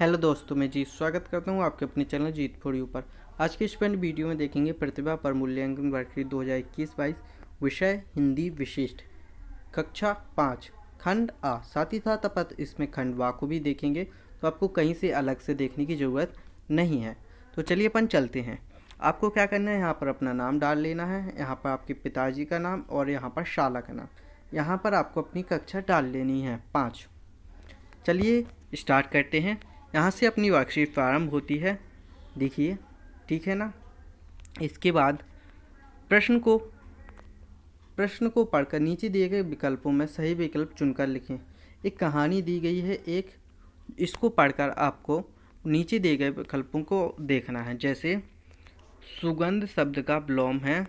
hello दोस्तों मैं जीत स्वागत करता हूँ आपके अपने चैनल जीत फॉर यू पर आज के स्पेंड वीडियो में देखेंगे प्रतिभा पर मूल्यांकन वर्षी दो हज़ार इक्कीस बाईस विषय हिंदी विशिष्ट कक्षा पाँच खंड आ साथ ही साथ अपत इसमें खंड वा को भी देखेंगे तो आपको कहीं से अलग से देखने की ज़रूरत नहीं है तो चलिए अपन चलते हैं आपको क्या करना है यहाँ पर अपना नाम डाल लेना है यहाँ पर आपके पिताजी का नाम और यहाँ पर शाला का नाम यहाँ पर आपको अपनी कक्षा डाल लेनी है पाँच चलिए स्टार्ट करते हैं यहाँ से अपनी वर्कशीट प्रारंभ होती है देखिए ठीक है ना इसके बाद प्रश्न को प्रश्न को पढ़कर नीचे दिए गए विकल्पों में सही विकल्प चुनकर लिखें एक कहानी दी गई है एक इसको पढ़कर आपको नीचे दिए गए विकल्पों को देखना है जैसे सुगंध शब्द का ब्लॉम है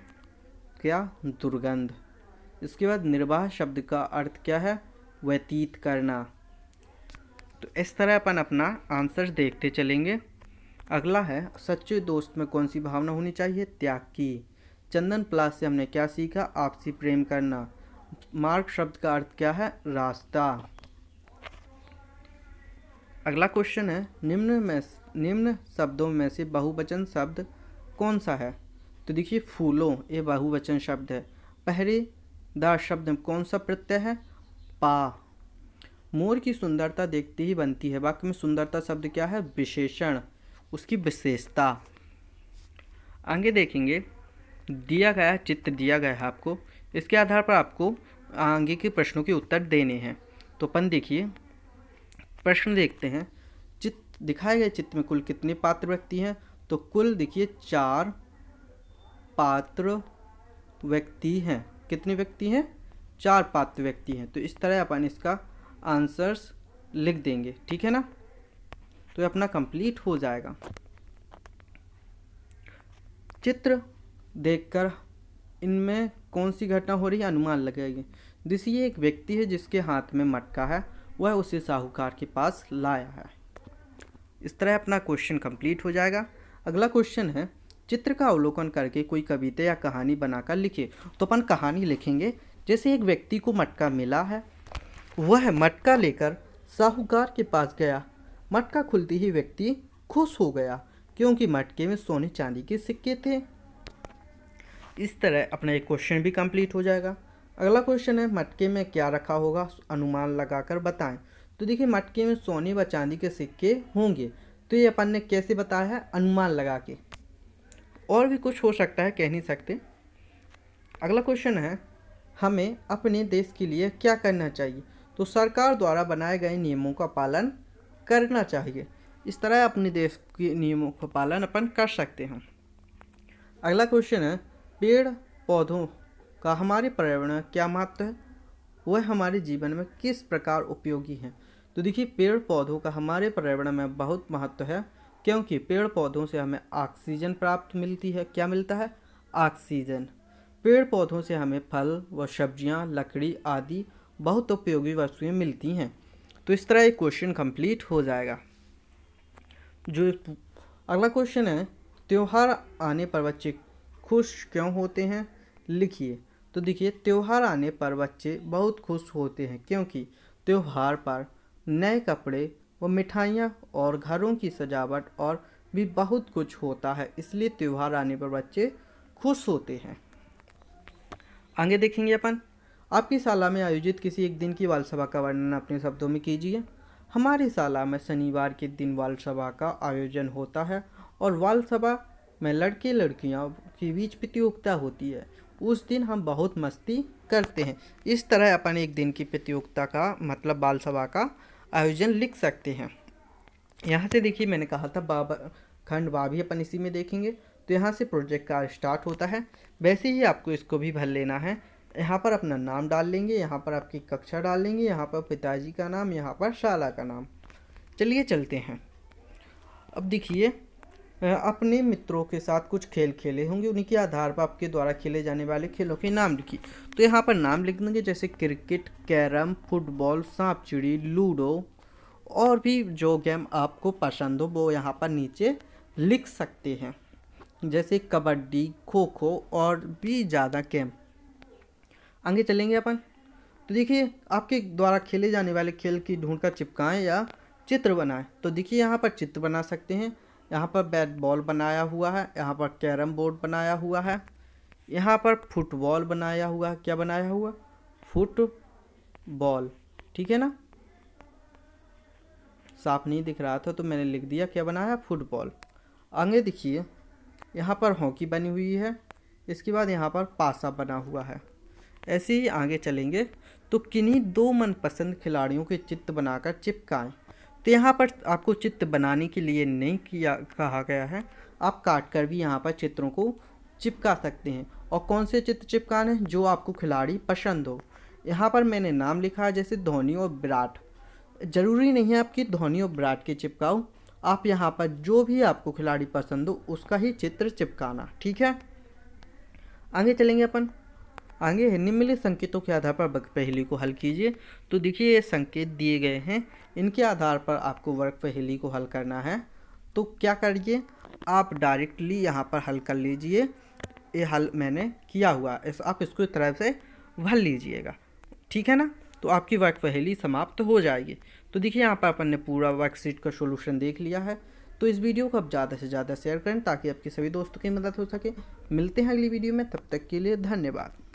क्या दुर्गंध इसके बाद निर्वाह शब्द का अर्थ क्या है व्यतीत करना तो इस तरह अपन अपना आंसर देखते चलेंगे अगला है सच्चे दोस्त में कौन सी भावना होनी चाहिए त्याग की चंदन प्लास से हमने क्या सीखा आपसी प्रेम करना मार्ग शब्द का अर्थ क्या है रास्ता अगला क्वेश्चन है निम्न में निम्न शब्दों में से बहुवचन शब्द कौन सा है तो देखिए फूलों ये बहुवचन शब्द है पहरेदार शब्द में कौन सा प्रत्यय है पा मोर की सुंदरता देखते ही बनती है वाक्य में सुंदरता शब्द क्या है विशेषण उसकी विशेषता आगे देखेंगे दिया गया चित्र दिया गया है आपको इसके आधार पर आपको आगे के प्रश्नों के उत्तर देने हैं तो अपन देखिए प्रश्न देखते हैं चित्र दिखाए गए चित्र में कुल कितने पात्र व्यक्ति हैं तो कुल देखिए चार पात्र व्यक्ति हैं कितने व्यक्ति हैं चार पात्र व्यक्ति हैं तो इस तरह अपन इसका आंसर्स लिख देंगे ठीक है ना तो ये अपना कंप्लीट हो जाएगा चित्र देखकर इनमें कौन सी घटना हो रही है अनुमान लगेगी दिसिए एक व्यक्ति है जिसके हाथ में मटका है वह उसे साहूकार के पास लाया है इस तरह अपना क्वेश्चन कंप्लीट हो जाएगा अगला क्वेश्चन है चित्र का अवलोकन करके कोई कविता या कहानी बनाकर लिखे तो अपन कहानी लिखेंगे जैसे एक व्यक्ति को मटका मिला है वह मटका लेकर साहूकार के पास गया मटका खुलते ही व्यक्ति खुश हो गया क्योंकि मटके में सोने चांदी के सिक्के थे इस तरह अपना एक क्वेश्चन भी कंप्लीट हो जाएगा अगला क्वेश्चन है मटके में क्या रखा होगा अनुमान लगाकर बताएं तो देखिए मटके में सोने व चांदी के सिक्के होंगे तो ये अपन ने कैसे बताया है अनुमान लगा के और भी कुछ हो सकता है कह नहीं सकते अगला क्वेश्चन है हमें अपने देश के लिए क्या करना चाहिए तो सरकार द्वारा बनाए गए नियमों का पालन करना चाहिए इस तरह अपने देश के नियमों का पालन अपन कर सकते हैं अगला क्वेश्चन है पेड़ पौधों का हमारे पर्यावरण क्या महत्व है वह हमारे जीवन में किस प्रकार उपयोगी है तो देखिए पेड़ पौधों का हमारे पर्यावरण में बहुत महत्व है क्योंकि पेड़ पौधों से हमें ऑक्सीजन प्राप्त मिलती है क्या मिलता है ऑक्सीजन पेड़ पौधों से हमें फल व सब्जियां, लकड़ी आदि बहुत उपयोगी वस्तुएं मिलती हैं तो इस तरह एक क्वेश्चन कंप्लीट हो जाएगा जो अगला क्वेश्चन है त्यौहार आने पर बच्चे खुश क्यों होते हैं लिखिए तो देखिए त्यौहार आने पर बच्चे बहुत खुश होते हैं क्योंकि त्यौहार पर नए कपड़े व मिठाइयाँ और घरों की सजावट और भी बहुत कुछ होता है इसलिए त्यौहार आने पर बच्चे खुश होते हैं आगे देखेंगे अपन आपकी शाला में आयोजित किसी एक दिन की बाल सभा का वर्णन अपने शब्दों में कीजिए हमारी शाला में शनिवार के दिन बाल सभा का आयोजन होता है और बाल सभा में लड़के लड़कियों के बीच प्रतियोगिता होती है उस दिन हम बहुत मस्ती करते हैं इस तरह अपन एक दिन की प्रतियोगिता का मतलब बाल सभा का आयोजन लिख सकते हैं यहाँ से देखिए मैंने कहा था बाबा खंड बा भी अपन इसी में देखेंगे तो यहाँ से प्रोजेक्ट का स्टार्ट होता है वैसे ही आपको इसको भी भर लेना है यहाँ पर अपना नाम डाल लेंगे यहाँ पर आपकी कक्षा डाल लेंगे यहाँ पर पिताजी का नाम यहाँ पर शाला का नाम चलिए चलते हैं अब देखिए अपने मित्रों के साथ कुछ खेल खेले होंगे उन्हीं के आधार पर आपके द्वारा खेले जाने वाले खेलों के नाम लिखिए तो यहाँ पर नाम लिख देंगे जैसे क्रिकेट कैरम फुटबॉल सांप चिड़ी लूडो और भी जो गेम आपको पसंद हो वो यहाँ पर नीचे लिख सकते हैं जैसे कबड्डी खो खो और भी ज़्यादा गेम आगे चलेंगे अपन तो देखिए आपके द्वारा खेले जाने वाले खेल की ढूंढ कर चिपकाएँ या चित्र बनाएं तो देखिए यहाँ पर चित्र बना सकते हैं यहाँ पर बैट बॉल बनाया हुआ है यहाँ पर कैरम बोर्ड बनाया हुआ है यहाँ पर फुटबॉल बनाया हुआ है क्या बनाया हुआ फुट बॉल ठीक है ना साफ नहीं दिख रहा था तो मैंने लिख दिया क्या बनाया फुटबॉल आगे देखिए यहाँ पर हॉकी बनी हुई है इसके बाद यहाँ पर पासा बना हुआ है ऐसे ही आगे चलेंगे तो किन्हीं दो मनपसंद खिलाड़ियों के चित्र बनाकर चिपकाएं तो यहाँ पर आपको चित्र बनाने के लिए नहीं किया कहा गया है आप काट कर भी यहाँ पर चित्रों को चिपका सकते हैं और कौन से चित्र चिपकाने हैं जो आपको खिलाड़ी पसंद हो यहाँ पर मैंने नाम लिखा है जैसे धोनी और विराट ज़रूरी नहीं है आपकी धोनी और विराट के चिपकाओ आप यहाँ पर जो भी आपको खिलाड़ी पसंद हो उसका ही चित्र चिपकाना ठीक है आगे चलेंगे अपन आगे है निम्नलिखित संकेतों के आधार पर वर्ग पहेली को हल कीजिए तो देखिए ये संकेत दिए गए हैं इनके आधार पर आपको वर्ग पहेली को हल करना है तो क्या करिए आप डायरेक्टली यहाँ पर हल कर लीजिए ये हल मैंने किया हुआ इस आप इसको इस तरह से भर लीजिएगा ठीक है ना तो आपकी वर्क पहेली समाप्त हो जाएगी तो देखिए यहाँ पर अपन ने पूरा वर्कशीट का सोल्यूशन देख लिया है तो इस वीडियो को आप ज़्यादा से ज़्यादा शेयर करें ताकि आपके सभी दोस्तों की मदद हो सके मिलते हैं अगली वीडियो में तब तक के लिए धन्यवाद